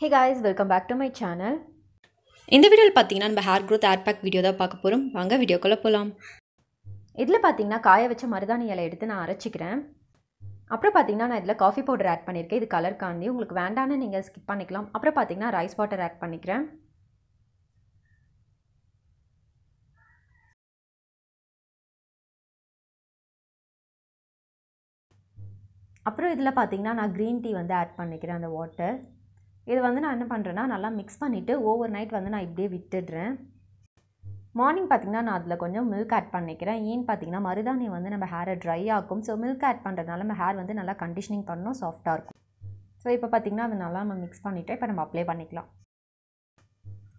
hey guys welcome back to my channel இந்த வீடியோவில் பார்த்தீங்கன்னா நம்ம hair growth hair pack video தான் பார்க்க போகிறோம் வாங்க வீடியோக்குள்ளே போகலாம் இதில் பார்த்தீங்கன்னா காய வச்ச மருதாணி இலை எடுத்து நான் அரைச்சிக்கிறேன் அப்புறம் பார்த்தீங்கன்னா நான் இதில் காஃபி பவுடர் ஆட் பண்ணியிருக்கேன் இது கலர் காந்தி உங்களுக்கு வேண்டான்னு நீங்கள் ஸ்கிப் பண்ணிக்கலாம் அப்புறம் பார்த்தீங்கன்னா ரைஸ் வாட்டர் ஆட் பண்ணிக்கிறேன் அப்புறம் இதில் பார்த்தீங்கன்னா நான் க்ரீன் டீ வந்து ஆட் பண்ணிக்கிறேன் அந்த வாட்டர் இது வந்து நான் என்ன பண்ணுறேன்னா நல்லா மிக்ஸ் பண்ணிவிட்டு ஓவர் நைட் வந்து நான் இப்படியே விட்டுடுறேன் மார்னிங் பார்த்திங்கன்னா நான் அதில் கொஞ்சம் மில்க் ஆட் பண்ணிக்கிறேன் ஏன்னு பார்த்தீங்கன்னா மருதாணி வந்து நம்ம ஹேரை ட்ரை ஆக்கும் ஸோ மில்க் ஆட் பண்ணுறதுனால நம்ம ஹேர் வந்து நல்லா கண்டிஷனிங் பண்ணணும் சாஃப்டாக இருக்கும் ஸோ இப்போ பார்த்திங்கன்னா அது நல்லா நம்ம மிக்ஸ் பண்ணிவிட்டு இப்போ நம்ம அப்ளை பண்ணிக்கலாம்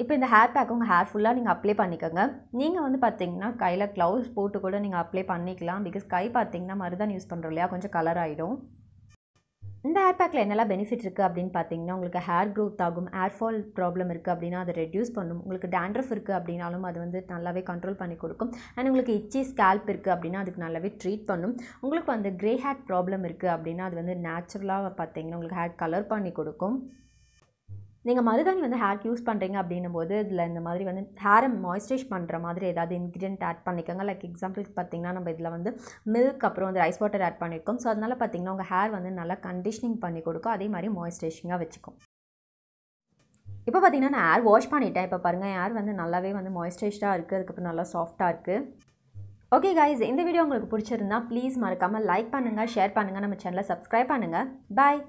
இப்போ இந்த ஹேர் பேக் உங்கள் ஹேர் ஃபுல்லாக நீங்கள் அப்ளை பண்ணிக்கோங்க நீங்கள் வந்து பார்த்தீங்கன்னா கையில் க்ளவுஸ் போட்டு கூட நீங்கள் அப்ளை பண்ணிக்கலாம் பிகாஸ் கை பார்த்தீங்கன்னா மருதாணி யூஸ் பண்ணுறோம் இல்லையா கொஞ்சம் கலர் ஆகிடும் இந்த ஹேர் பேக்கில் என்னெல்லாம் பெனிஃபிட் இருக்குது அப்படின்னு பார்த்தீங்கன்னா உங்களுக்கு ஹேர் க்ரோத் ஆகும் ஹேர் ஃபால் ப்ராப்ளம் இருக்குது அப்படின்னா அதை ரெடியூஸ் பண்ணும் உங்களுக்கு டேண்ட்ரஃப் இருக்குது அப்படின்னாலும் அது வந்து நல்லாவே கண்ட்ரோல் பண்ணி கொடுக்கும் அண்ட் உங்களுக்கு இச்சி ஸ்கேல்ப் இருக்குது அப்படின்னா அதுக்கு நல்லாவே ட்ரீட் பண்ணும் உங்களுக்கு வந்து க்ரே ஹேர் ப்ராப்ளம் இருக்குது அப்படின்னா அது வந்து நேச்சுரலாக பார்த்தீங்கன்னா உங்களுக்கு ஹேர் கலர் பண்ணி கொடுக்கும் நீங்கள் மருதாணி வந்து ஹேர்க்கு யூஸ் பண்ணுறீங்க அப்படின்னும் போது இதில் இந்த மாதிரி வந்து ஹேரை மாய்ஸ்டரைஸ் பண்ணுற மாதிரி ஏதாவது இன்க்ரீடியன்ட் ஆட் பண்ணிக்கோங்க லைக் எக்ஸாம்பிளுக்கு பார்த்தீங்கன்னா நம்ம இதில் வந்து மில்க் அப்புறம் வந்து ரைஸ் வாட்டர் ஆட் பண்ணியிருக்கோம் ஸோ அதனால் பார்த்திங்கன்னா உங்கள் ஹேர் வந்து நல்லா கண்டிஷனிங் பண்ணி கொடுக்கும் அதே மாதிரி மாய்ஸ்சரைசிங்காக வச்சுக்கும் இப்போ பார்த்திங்கன்னா நான் ஹேர் வாஷ் பண்ணிட்டேன் இப்போ பாருங்கள் ஹேர் வந்து நல்லாவே வந்து மாய்ஸ்டரைஸ்டாக இருக்குது அதுக்கப்புறம் நல்லா சாஃப்டாக இருக்குது ஓகே கைஸ் இந்த வீடியோ உங்களுக்கு பிடிச்சிருந்தா ப்ளீஸ் மறக்காமல் லைக் பண்ணுங்கள் ஷேர் பண்ணுங்கள் நம்ம சேனலை சப்ஸ்கிரைப் பண்ணுங்கள் பாய்